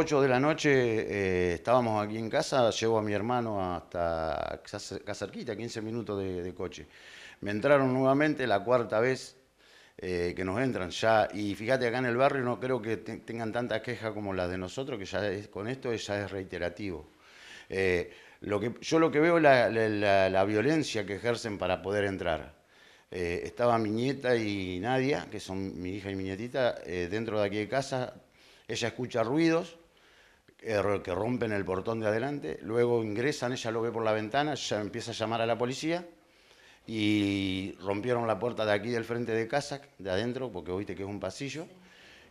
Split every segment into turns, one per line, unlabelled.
8 de la noche eh, estábamos aquí en casa, llevo a mi hermano hasta acá cerquita, 15 minutos de, coche. Me entraron nuevamente la cuarta vez eh, que nos entran ya. Y fíjate, acá en el barrio no creo que tengan tantas quejas como las de nosotros, que ya con esto ya es reiterativo. Eh, lo que, yo lo que veo es la, violencia que ejercen para poder entrar. estaba mi nieta y Nadia, que son mi hija y mi nietita, dentro de aquí de casa. Ella escucha ruidos, que rompen el portón de adelante, luego ingresan, ella lo ve por la ventana, ella empieza a llamar a la policía y rompieron la puerta de aquí del frente de casa, de adentro, porque oíste que es un pasillo,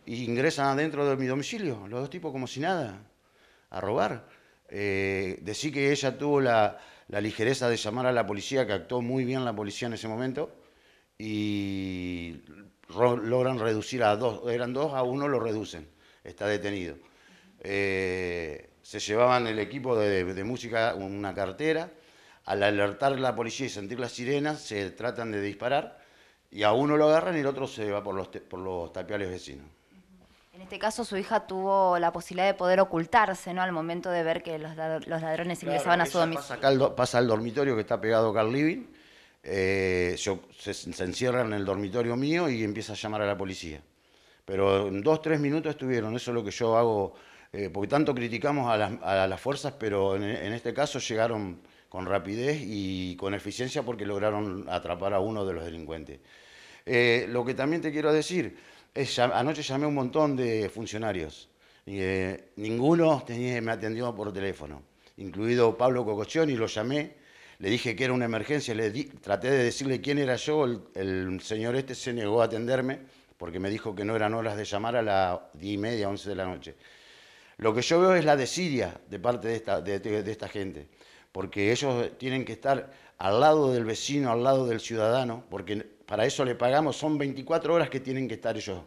y ingresan adentro de mi domicilio, los dos tipos como si nada, a robar. Eh, decí que ella tuvo la, la ligereza de llamar a la policía, que actuó muy bien la policía en ese momento, y logran reducir a dos, eran dos, a uno lo reducen, está detenido. Eh, se llevaban el equipo de, música música una cartera. Al alertar la policía y sentir las sirenas, se tratan de disparar y a uno lo agarran y el otro se va por los, por los tapiales vecinos. En este caso, su hija tuvo la posibilidad de poder ocultarse, ¿no? Al momento de ver que los, ladrones ingresaban a su domicilio. Pasa, al dormitorio que está pegado al living, eh, se, se, encierra en el dormitorio mío y empieza a llamar a la policía. Pero en dos, tres minutos estuvieron. Eso es lo que yo hago eh, porque tanto criticamos a las, fuerzas, pero en, este caso llegaron con rapidez y con eficiencia porque lograron atrapar a uno de los delincuentes. Eh, lo que también te quiero decir, es, anoche llamé a un montón de funcionarios, y eh, ninguno me atendió por teléfono, incluido Pablo y lo llamé, le dije que era una emergencia, le traté de decirle quién era yo, el, el, señor este se negó a atenderme porque me dijo que no eran horas de llamar a las 10 y media, 11 de la noche. Lo que yo veo es la desidia de parte de esta, gente, porque ellos tienen que estar al lado del vecino, al lado del ciudadano, porque para eso le pagamos, son 24 horas que tienen que estar ellos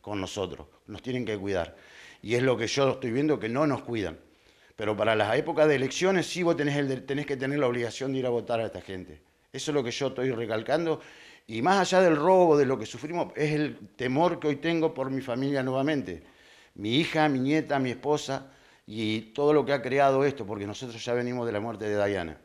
con nosotros, nos tienen que cuidar. Y es lo que yo estoy viendo que no nos cuidan. Pero para las épocas de elecciones sí vos tenés, tenés que tener la obligación de ir a votar a esta gente. Eso es lo que yo estoy recalcando. Y más allá del robo, de lo que sufrimos, es el temor que hoy tengo por mi familia nuevamente mi hija, mi nieta, mi esposa y todo lo que ha creado esto, porque nosotros ya venimos de la muerte de Diana.